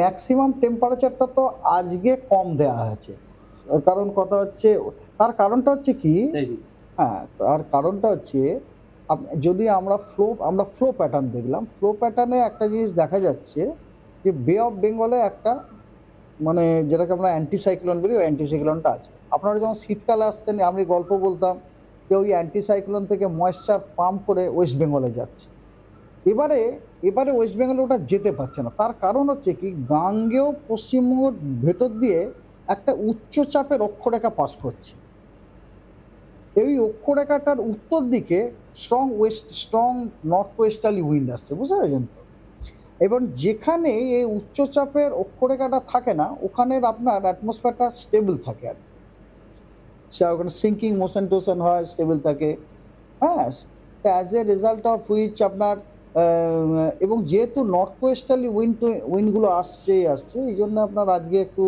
maximum টেম্পারেচারটা তো আজকে কম দেয়া হয়েছে কারণ কথা হচ্ছে তার কারণটা হচ্ছে কি হ্যাঁ তার কারণটা হচ্ছে যদি আমরা ফ্লো আমরা ফ্লো প্যাটার্ন দেখলাম ফ্লো প্যাটার্নে একটা জিনিস দেখা যাচ্ছে যে বে অফ বেঙ্গলে একটা মানে যেটাকে আমরা অ্যান্টিসাইক্লোন বলি ওই অ্যান্টিসাইক্লোনটা আছে আপনারা যখন শীতকালে আসতেন আমি গল্প বলতাম যে ওই অ্যান্টিসাইক্লোন থেকে ময়েশ্চার পাম্প করে ওয়েস্ট বেঙ্গলে যাচ্ছে এবারে এবারে ওয়েস্ট বেঙ্গল ওটা যেতে পারছে না তার কারণ হচ্ছে কি গাঙ্গেও পশ্চিমবঙ্গের ভেতর দিয়ে একটা উচ্চ চাপের অক্ষরেখা পাস করছে এই অক্ষরেখাটার উত্তর দিকে strong west strong north westerly wind আসছে বুঝতে পেরেছেন তো এবং যেখানে এই উচ্চচাপের অক্ষরেখাটা থাকে না ওখানের আপনার অ্যাটমসফিয়ারটা স্টেবল থাকে আর সে ওখানে সিঙ্কিং মোশন টোশন হয় স্টেবল থাকে হ্যাঁ as a result of which আপনার এবং যেহেতু নর্থ ওয়েস্টার্লি উইন্ড উইন্ডগুলো আসছেই আসছে এই জন্য আপনার আজকে একটু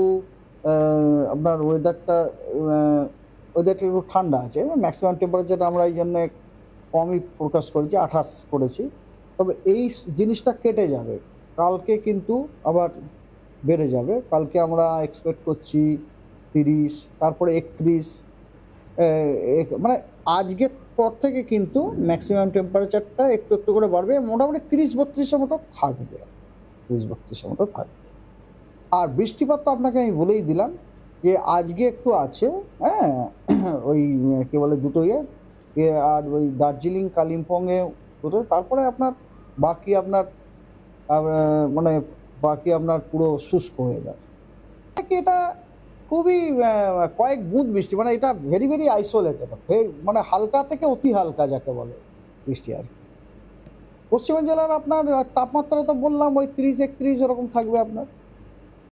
আপনার ওয়েদারটা ওয়েদারটা একটু ঠান্ডা আছে ম্যাক্সিমাম টেম্পারেচার আমরা এই জন্য কমই ফোকাস করেছি আঠাশ করেছি তবে এই জিনিসটা কেটে যাবে কালকে কিন্তু আবার বেড়ে যাবে কালকে আমরা এক্সপেক্ট করছি তিরিশ তারপরে একত্রিশ মানে আজকের পর থেকে কিন্তু ম্যাক্সিমাম টেম্পারেচারটা একটু একটু করে বাড়বে মোটামুটি তিরিশ বত্রিশের মতো থাকবে তিরিশ বত্রিশের মতো থাকবে আর বৃষ্টিপাত তো আপনাকে আমি বলেই দিলাম যে আজকে একটু আছে হ্যাঁ ওই কী বলে দুটো ইয়ে আর ওই দার্জিলিং কালিম্পংয়ে দুটো তারপরে আপনার বাকি আপনার মানে বাকি আপনার পুরো শুষ্ক হয়ে যায় এটা খুবই কয়েক বুধ বৃষ্টি মানে এটা ভেরি ভেরি আইসোলেটেড মানে হালকা থেকে অতি হালকা যাকে বলে বৃষ্টি আর পশ্চিমবঙ্গ জেলার আপনার তাপমাত্রা তো বললাম ওই তিরিশ একত্রিশ ওরকম থাকবে আপনার